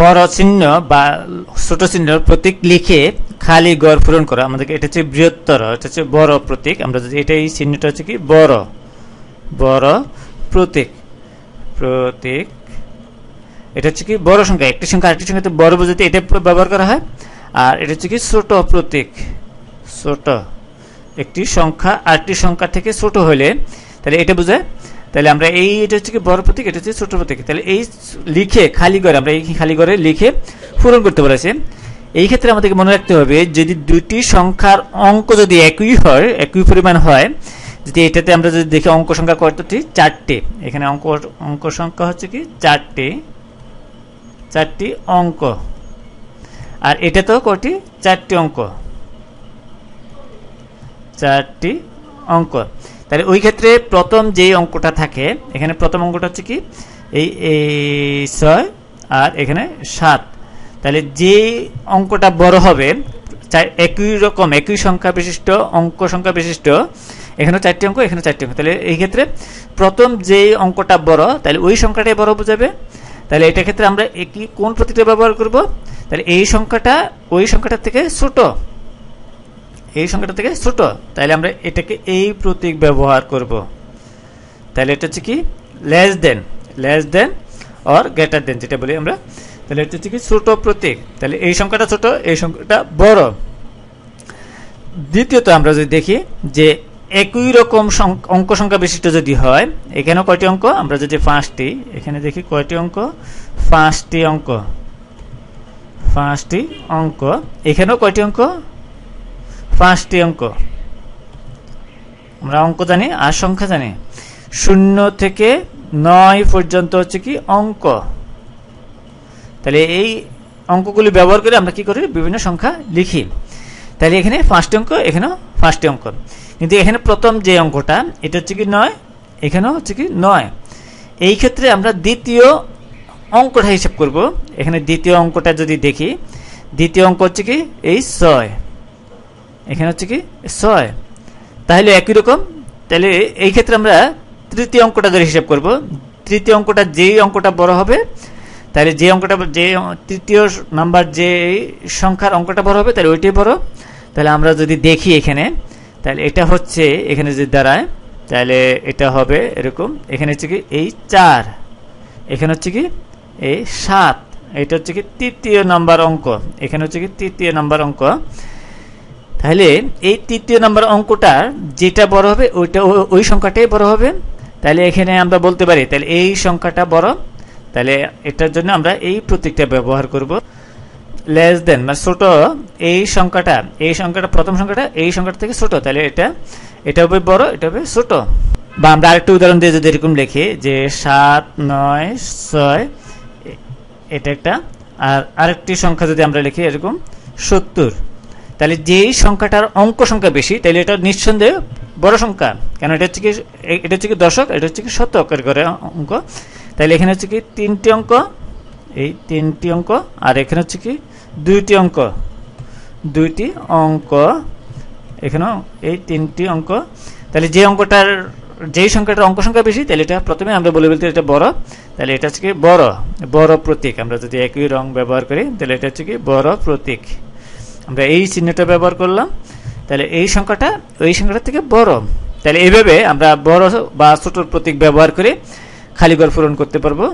বড় চিহ্ন বা ছোট চিহ্ন প্রতীক লিখে খালি গড় পূরণ করা আমাদেরকে এটা হচ্ছে বৃহত্তর এটা হচ্ছে বড় প্রতীক আমরা যদি এটা এই চিহ্নটা হচ্ছে কি বড় বড় প্রতীক প্রতীক এটা হচ্ছে কি বড় সংখ্যা একটি সংখ্যা আরেকটি সংখ্যাতে বড় বোঝাতে এটা ব্যবহার করা হয় আর এটা হচ্ছে কি ছোট প্রতীক ছোট একটি সংখ্যা আরেকটি সংখ্যা থেকে ছোট হলে তাহলে এটা বোঝায় তাহলে আমরা এই এটা হচ্ছে কি বড় প্রতীক এটা হচ্ছে ছোট প্রতীক তাহলে এই লিখে খালি করে আমরা এই খালি করে লিখে পূরণ করতে পারছি এই ক্ষেত্রে আমাদেরকে মনে রাখতে হবে যদি দুটি সংখ্যার অঙ্ক যদি একই হয় একই পরিমাণ হয় যদি এটাতে আমরা যদি দেখি অঙ্ক সংখ্যা কতটি চারটে এখানে অঙ্ক অঙ্ক সংখ্যা হচ্ছে কি চারটে চারটি অঙ্ক আর এটা তো কটি চারটি অঙ্ক চারটি অঙ্ক তাহলে ওই ক্ষেত্রে প্রথম যে অঙ্কটা থাকে এখানে প্রথম অঙ্কটা হচ্ছে কি এই ছয় আর এখানে সাত তাহলে যে অঙ্কটা বড় হবে একই রকম একই সংখ্যা বিশিষ্ট অঙ্ক সংখ্যা বিশিষ্ট এখানে চারটি অঙ্ক এখানে চারটি অঙ্ক তাহলে এই ক্ষেত্রে প্রথম যেই অঙ্কটা বড় তাহলে ওই সংখ্যাটাই বড় বোঝাবে তাহলে এটা ক্ষেত্রে আমরা একই কোন প্রতীকটা ব্যবহার করব তাহলে এই সংখ্যাটা ওই সংখ্যাটার থেকে ছোটো এই সংখ্যাটা থেকে ছোট তাহলে আমরা এটাকে এই প্রতীক ব্যবহার করব তাহলে এটা হচ্ছে কি less than less than or greater than যেটা বলি আমরা তাহলে এটা হচ্ছে কি ছোট প্রতীক তাহলে এই সংখ্যাটা ছোট এই সংখ্যাটা বড় দ্বিতীয়ত আমরা যদি দেখি যে একই রকম অঙ্ক সংখ্যা বিশিষ্ট যদি হয় এখানেও কয়টি অঙ্ক আমরা যদি পাঁচটি এখানে দেখি কয়টি অঙ্ক পাঁচটি অঙ্ক পাঁচটি অঙ্ক এখানেও কয়টি অঙ্ক পাঁচটি অঙ্ক আমরা অঙ্ক জানি আর সংখ্যা জানি শূন্য থেকে নয় পর্যন্ত হচ্ছে কি অঙ্ক তাহলে এই অঙ্কগুলি ব্যবহার করে আমরা কি করি বিভিন্ন সংখ্যা লিখি তাহলে এখানে পাঁচটি অঙ্ক এখানেও পাঁচটি অঙ্ক কিন্তু এখানে প্রথম যে অঙ্কটা এটা হচ্ছে কি নয় এখানেও হচ্ছে কি নয় এই ক্ষেত্রে আমরা দ্বিতীয় অঙ্কটা হিসাব করব এখানে দ্বিতীয় অঙ্কটা যদি দেখি দ্বিতীয় অঙ্ক হচ্ছে কি এই ছয় এখানে হচ্ছে কি ছয় তাহলে একই রকম তাহলে এই ক্ষেত্রে আমরা তৃতীয় অঙ্কটা ধরে হিসাব করব তৃতীয় অঙ্কটা যেই অঙ্কটা বড় হবে তাহলে যে অঙ্কটা যে তৃতীয় নাম্বার যে সংখ্যার অঙ্কটা বড় হবে তাহলে ওইটাই বড় তাহলে আমরা যদি দেখি এখানে তাহলে এটা হচ্ছে এখানে যদি দাঁড়ায় তাহলে এটা হবে এরকম এখানে হচ্ছে কি এই চার এখানে হচ্ছে কি এই সাত এটা হচ্ছে কি তৃতীয় নাম্বার অঙ্ক এখানে হচ্ছে কি তৃতীয় নাম্বার অঙ্ক তাহলে এই তৃতীয় নম্বর অঙ্কটা যেটা বড় হবে ওইটা ওই সংখ্যাটাই বড় হবে তাহলে এখানে আমরা বলতে পারি তাহলে এই সংখ্যাটা বড় তাহলে এটার জন্য আমরা এই প্রতীকটা ব্যবহার করব লেস দেন মানে ছোট এই সংখ্যাটা এই সংখ্যাটা প্রথম সংখ্যাটা এই সংখ্যাটা থেকে ছোট তাহলে এটা এটা হবে বড় এটা হবে ছোট বা আমরা আরেকটা উদাহরণ দিয়ে যদি এরকম লিখি যে সাত নয় ছয় এটা একটা আর আরেকটি সংখ্যা যদি আমরা লিখি এরকম সত্তর তাহলে যেই সংখ্যাটার অঙ্ক সংখ্যা বেশি তাহলে এটা নিঃসন্দেহে বড় সংখ্যা কেন এটা হচ্ছে কি এটা হচ্ছে কি দশক এটা হচ্ছে কি শতকের ঘরে অঙ্ক তাহলে এখানে হচ্ছে কি তিনটি অঙ্ক এই তিনটি অঙ্ক আর এখানে হচ্ছে কি দুইটি অঙ্ক দুইটি অঙ্ক এখানেও এই তিনটি অঙ্ক তাহলে যে অঙ্কটার যেই সংখ্যাটার অঙ্ক সংখ্যা বেশি তাহলে এটা প্রথমে আমরা বলে বলতে এটা বড় তাহলে এটা হচ্ছে কি বড় বড় প্রতীক আমরা যদি একই রং ব্যবহার করি তাহলে এটা হচ্ছে কি বড় প্রতীক আমরা এই চিহ্নটা ব্যবহার করলাম তাহলে এই সংখ্যাটা ওই সংখ্যাটা থেকে বড় তাহলে এইভাবে আমরা বড় বা ছোটোর প্রতীক ব্যবহার করে খালি ঘর পূরণ করতে পারবো